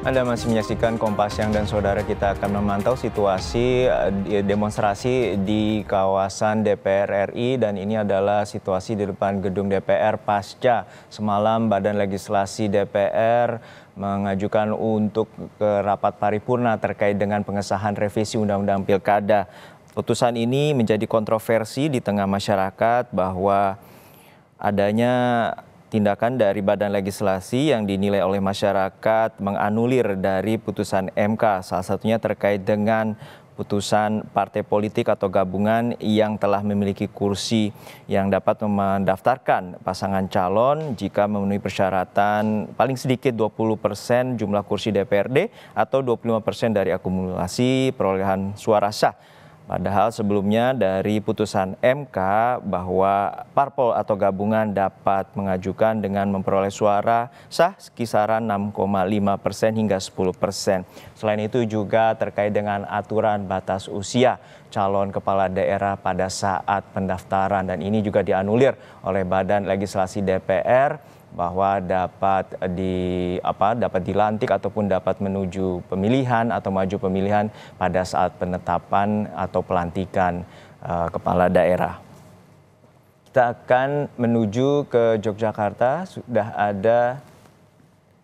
Anda masih menyaksikan Kompas Yang dan Saudara kita akan memantau situasi eh, demonstrasi di kawasan DPR RI dan ini adalah situasi di depan gedung DPR pasca semalam Badan Legislasi DPR mengajukan untuk ke rapat paripurna terkait dengan pengesahan revisi Undang-Undang Pilkada. Putusan ini menjadi kontroversi di tengah masyarakat bahwa adanya tindakan dari Badan Legislasi yang dinilai oleh masyarakat menganulir dari putusan MK, salah satunya terkait dengan putusan partai politik atau gabungan yang telah memiliki kursi yang dapat mendaftarkan pasangan calon jika memenuhi persyaratan paling sedikit 20 persen jumlah kursi DPRD atau 25 persen dari akumulasi perolehan suara sah Padahal sebelumnya dari putusan MK bahwa parpol atau gabungan dapat mengajukan dengan memperoleh suara sah kisaran 6,5 persen hingga 10 persen. Selain itu juga terkait dengan aturan batas usia calon kepala daerah pada saat pendaftaran dan ini juga dianulir oleh Badan Legislasi DPR bahwa dapat di apa dapat dilantik ataupun dapat menuju pemilihan atau maju pemilihan pada saat penetapan atau pelantikan uh, kepala daerah. Kita akan menuju ke Yogyakarta sudah ada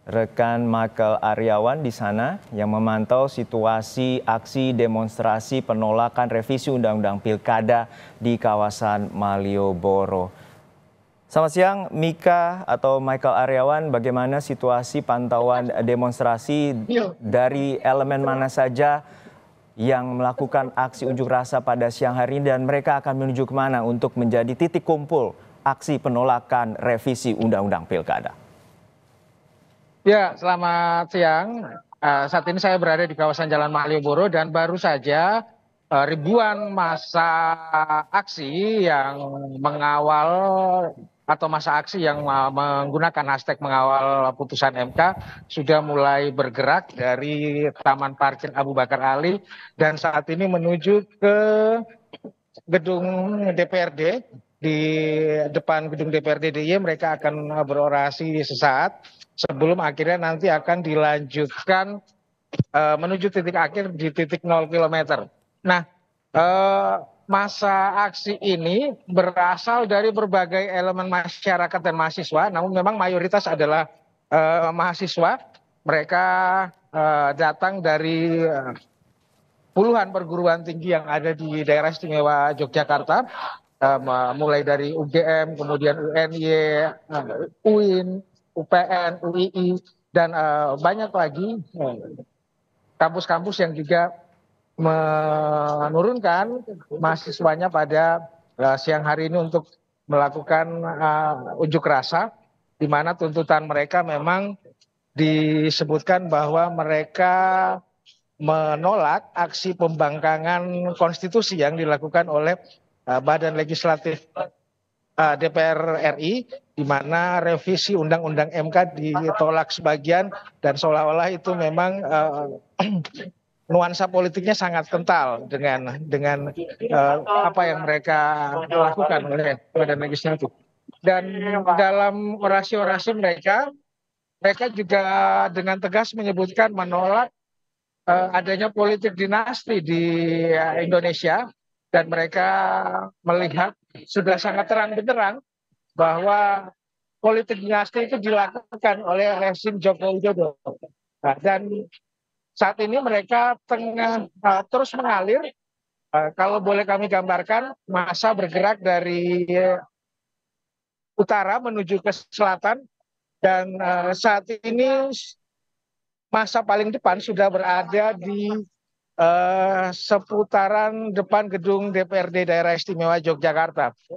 rekan Michael Aryawan di sana yang memantau situasi aksi demonstrasi penolakan revisi Undang-Undang Pilkada di kawasan Malioboro. Selamat siang, Mika atau Michael Aryawan. Bagaimana situasi pantauan demonstrasi dari elemen mana saja yang melakukan aksi unjuk rasa pada siang hari ini dan mereka akan menuju mana untuk menjadi titik kumpul aksi penolakan revisi Undang-Undang Pilkada? Ya, selamat siang. Uh, saat ini saya berada di kawasan Jalan Malioboro dan baru saja uh, ribuan masa aksi yang mengawal atau masa aksi yang menggunakan hashtag mengawal putusan MK sudah mulai bergerak dari Taman Parkir Abu Bakar Ali dan saat ini menuju ke gedung DPRD di depan gedung DPRD DIY mereka akan berorasi sesaat sebelum akhirnya nanti akan dilanjutkan uh, menuju titik akhir di titik 0 km. Nah, uh, masa aksi ini berasal dari berbagai elemen masyarakat dan mahasiswa, namun memang mayoritas adalah uh, mahasiswa. Mereka uh, datang dari eh, puluhan perguruan tinggi yang ada di daerah istimewa Yogyakarta, uh, mulai dari UGM, kemudian UNY, uh, UIN, UPN, UII, dan uh, banyak lagi kampus-kampus yang juga menurunkan mahasiswanya pada eh, siang hari ini untuk melakukan uh, unjuk rasa di mana tuntutan mereka memang disebutkan bahwa mereka menolak aksi pembangkangan konstitusi yang dilakukan oleh uh, Badan Legislatif uh, DPR RI di mana revisi undang-undang MK ditolak sebagian dan seolah-olah itu memang uh, nuansa politiknya sangat kental dengan dengan uh, apa yang mereka lakukan oleh badan legislatif. Dan dalam orasi-orasi mereka, mereka juga dengan tegas menyebutkan menolak uh, adanya politik dinasti di uh, Indonesia dan mereka melihat sudah sangat terang benderang bahwa politik dinasti itu dilakukan oleh rezim Joko Widodo. Nah, dan saat ini mereka tengah uh, terus mengalir. Uh, kalau boleh kami gambarkan, masa bergerak dari uh, utara menuju ke selatan dan uh, saat ini masa paling depan sudah berada di uh, seputaran depan gedung DPRD Daerah Istimewa Yogyakarta.